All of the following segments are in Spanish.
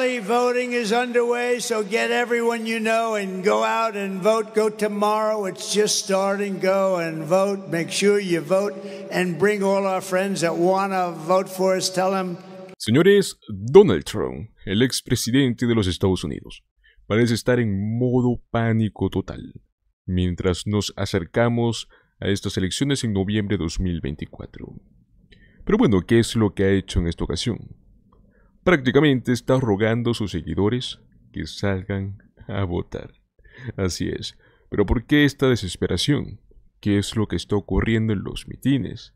Early voting is underway, so get everyone you know and go out and vote. Go tomorrow, it's just starting. Go and vote. Make sure you vote and bring all our friends that want to vote for us. Tell them. Señores, Donald Trump, el expresidente de los Estados Unidos, parece estar en modo pánico total mientras nos acercamos a estas elecciones en noviembre de 2024. Pero bueno, ¿qué es lo que ha hecho en esta ocasión? prácticamente está rogando a sus seguidores que salgan a votar. Así es. Pero ¿por qué esta desesperación? ¿Qué es lo que está ocurriendo en los mitines?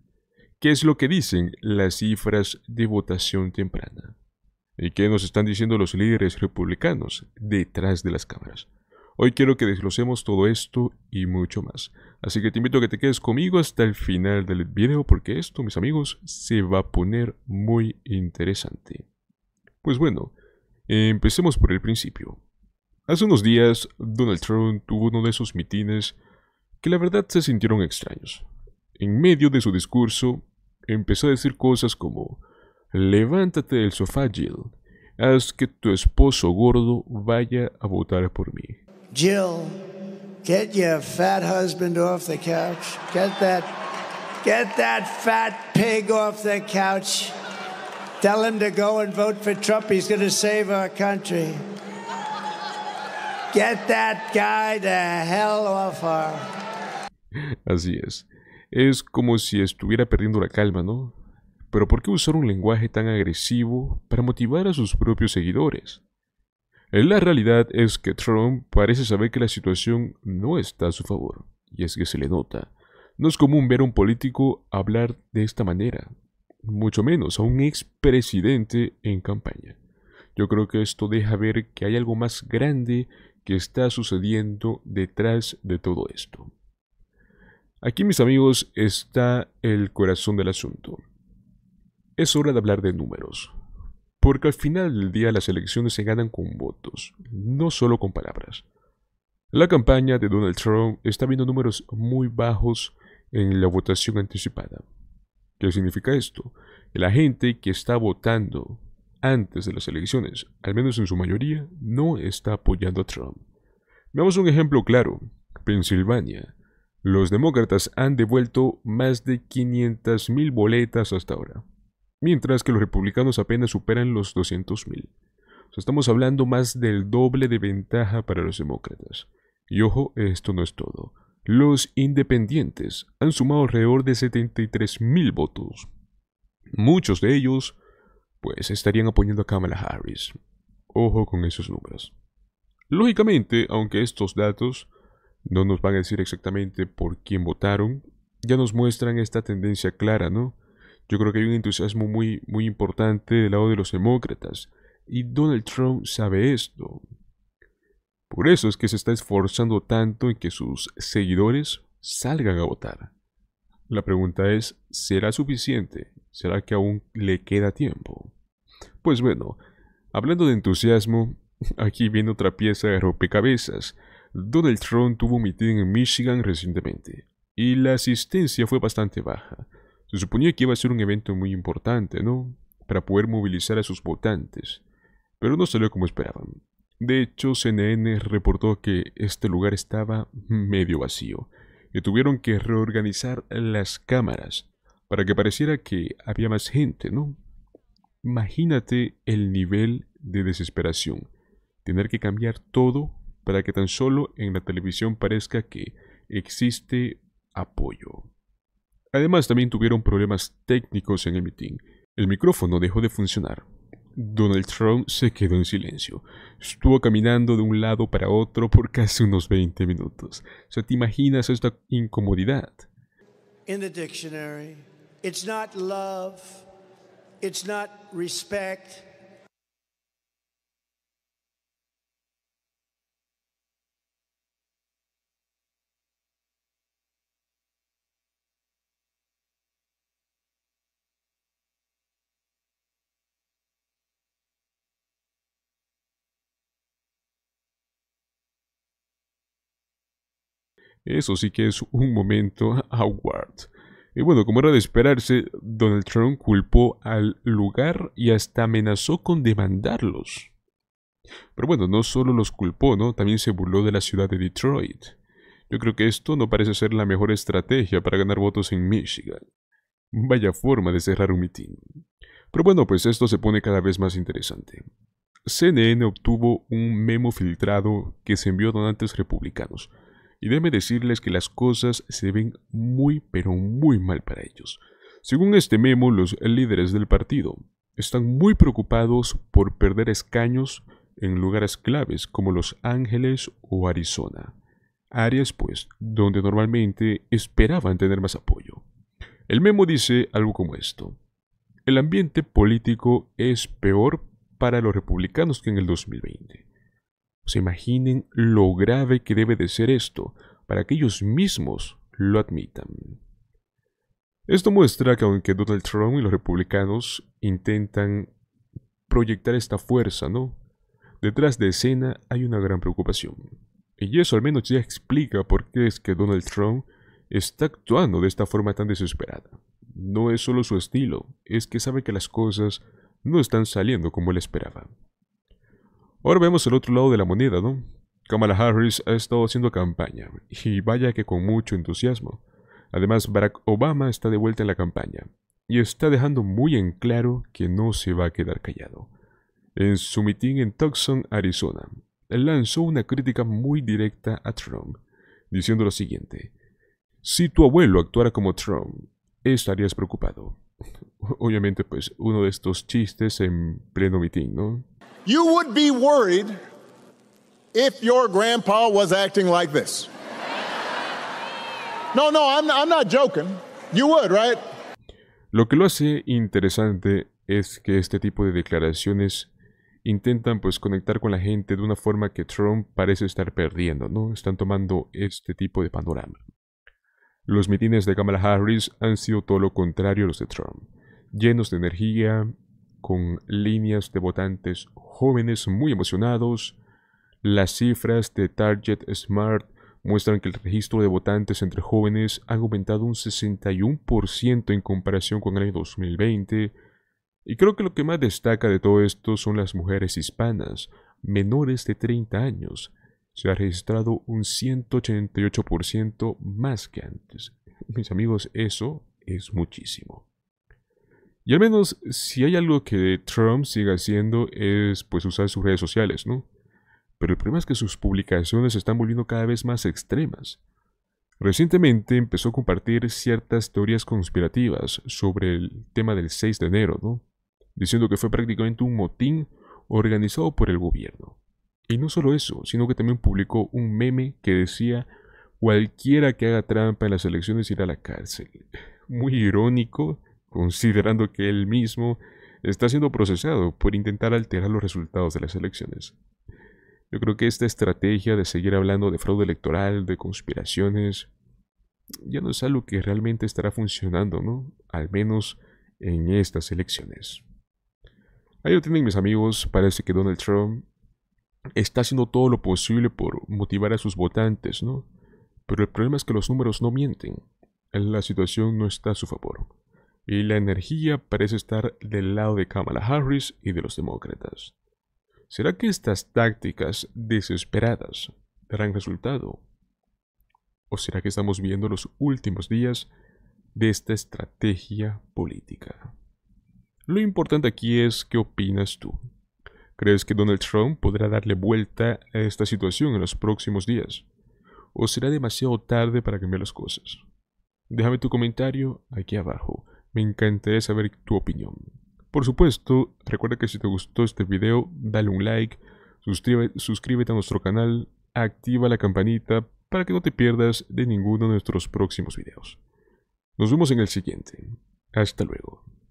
¿Qué es lo que dicen las cifras de votación temprana? ¿Y qué nos están diciendo los líderes republicanos detrás de las cámaras? Hoy quiero que desglosemos todo esto y mucho más. Así que te invito a que te quedes conmigo hasta el final del video porque esto, mis amigos, se va a poner muy interesante. Pues bueno, empecemos por el principio. Hace unos días, Donald Trump tuvo uno de esos mitines que la verdad se sintieron extraños. En medio de su discurso, empezó a decir cosas como Levántate del sofá, Jill. Haz que tu esposo gordo vaya a votar por mí. Jill, get your fat husband off the couch. Get that, get that fat pig off the couch. Tell him to go and vote for Trump. He's going save our country. Get that guy the hell off Así es. Es como si estuviera perdiendo la calma, ¿no? Pero ¿por qué usar un lenguaje tan agresivo para motivar a sus propios seguidores? La realidad es que Trump parece saber que la situación no está a su favor, y es que se le nota. No es común ver a un político hablar de esta manera, mucho menos a un expresidente en campaña. Yo creo que esto deja ver que hay algo más grande que está sucediendo detrás de todo esto. Aquí, mis amigos, está el corazón del asunto. Es hora de hablar de números, porque al final del día las elecciones se ganan con votos, no solo con palabras. La campaña de Donald Trump está viendo números muy bajos en la votación anticipada, ¿Qué significa esto? Que la gente que está votando antes de las elecciones, al menos en su mayoría, no está apoyando a Trump. Veamos un ejemplo claro. Pensilvania. Los demócratas han devuelto más de 500.000 boletas hasta ahora, mientras que los republicanos apenas superan los 200.000. O estamos hablando más del doble de ventaja para los demócratas. Y ojo, esto no es todo. Los independientes han sumado alrededor de 73.000 votos. Muchos de ellos, pues, estarían apoyando a Kamala Harris. Ojo con esos números. Lógicamente, aunque estos datos no nos van a decir exactamente por quién votaron, ya nos muestran esta tendencia clara, ¿no? Yo creo que hay un entusiasmo muy, muy importante del lado de los demócratas. Y Donald Trump sabe esto. Por eso es que se está esforzando tanto en que sus seguidores salgan a votar. La pregunta es, ¿será suficiente? ¿Será que aún le queda tiempo? Pues bueno, hablando de entusiasmo, aquí viene otra pieza de rompecabezas. Donald Trump tuvo un mitin en Michigan recientemente, y la asistencia fue bastante baja. Se suponía que iba a ser un evento muy importante, ¿no? Para poder movilizar a sus votantes, pero no salió como esperaban. De hecho, CNN reportó que este lugar estaba medio vacío y tuvieron que reorganizar las cámaras para que pareciera que había más gente, ¿no? Imagínate el nivel de desesperación. Tener que cambiar todo para que tan solo en la televisión parezca que existe apoyo. Además, también tuvieron problemas técnicos en el mitin. El micrófono dejó de funcionar, Donald Trump se quedó en silencio. Estuvo caminando de un lado para otro por casi unos 20 minutos. O ¿te imaginas esta incomodidad? In the dictionary, it's not love, it's not respect. Eso sí que es un momento awkward. Y bueno, como era de esperarse, Donald Trump culpó al lugar y hasta amenazó con demandarlos. Pero bueno, no solo los culpó, ¿no? También se burló de la ciudad de Detroit. Yo creo que esto no parece ser la mejor estrategia para ganar votos en Michigan. Vaya forma de cerrar un mitin. Pero bueno, pues esto se pone cada vez más interesante. CNN obtuvo un memo filtrado que se envió a donantes republicanos, y déjenme decirles que las cosas se ven muy pero muy mal para ellos. Según este memo, los líderes del partido están muy preocupados por perder escaños en lugares claves como Los Ángeles o Arizona, áreas pues donde normalmente esperaban tener más apoyo. El memo dice algo como esto. El ambiente político es peor para los republicanos que en el 2020. Se pues imaginen lo grave que debe de ser esto para que ellos mismos lo admitan. Esto muestra que aunque Donald Trump y los republicanos intentan proyectar esta fuerza, ¿no? Detrás de escena hay una gran preocupación. Y eso al menos ya explica por qué es que Donald Trump está actuando de esta forma tan desesperada. No es solo su estilo, es que sabe que las cosas no están saliendo como él esperaba. Ahora vemos el otro lado de la moneda, ¿no? Kamala Harris ha estado haciendo campaña, y vaya que con mucho entusiasmo. Además, Barack Obama está de vuelta en la campaña, y está dejando muy en claro que no se va a quedar callado. En su mitin en Tucson, Arizona, lanzó una crítica muy directa a Trump, diciendo lo siguiente. Si tu abuelo actuara como Trump, estarías preocupado. Obviamente, pues, uno de estos chistes en pleno mitin, ¿no? You would worried was Lo que lo hace interesante es que este tipo de declaraciones intentan pues conectar con la gente de una forma que Trump parece estar perdiendo, ¿no? Están tomando este tipo de panorama. Los mitines de Kamala Harris han sido todo lo contrario a los de Trump, llenos de energía, con líneas de votantes jóvenes muy emocionados. Las cifras de Target Smart muestran que el registro de votantes entre jóvenes ha aumentado un 61% en comparación con el año 2020. Y creo que lo que más destaca de todo esto son las mujeres hispanas, menores de 30 años. Se ha registrado un 188% más que antes. Mis amigos, eso es muchísimo. Y al menos si hay algo que Trump sigue haciendo es pues usar sus redes sociales, ¿no? Pero el problema es que sus publicaciones se están volviendo cada vez más extremas. Recientemente empezó a compartir ciertas teorías conspirativas sobre el tema del 6 de enero, ¿no? Diciendo que fue prácticamente un motín organizado por el gobierno. Y no solo eso, sino que también publicó un meme que decía cualquiera que haga trampa en las elecciones irá a la cárcel. Muy irónico considerando que él mismo está siendo procesado por intentar alterar los resultados de las elecciones. Yo creo que esta estrategia de seguir hablando de fraude electoral, de conspiraciones, ya no es algo que realmente estará funcionando, ¿no? Al menos en estas elecciones. Ahí lo tienen mis amigos, parece que Donald Trump está haciendo todo lo posible por motivar a sus votantes, ¿no? Pero el problema es que los números no mienten, la situación no está a su favor y la energía parece estar del lado de Kamala Harris y de los demócratas. ¿Será que estas tácticas desesperadas darán resultado? ¿O será que estamos viendo los últimos días de esta estrategia política? Lo importante aquí es qué opinas tú. ¿Crees que Donald Trump podrá darle vuelta a esta situación en los próximos días? ¿O será demasiado tarde para cambiar las cosas? Déjame tu comentario aquí abajo. Me encantaría saber tu opinión. Por supuesto, recuerda que si te gustó este video, dale un like, suscríbete, a nuestro canal, activa la campanita para que no te pierdas de ninguno de nuestros próximos videos. Nos vemos en el siguiente. Hasta luego.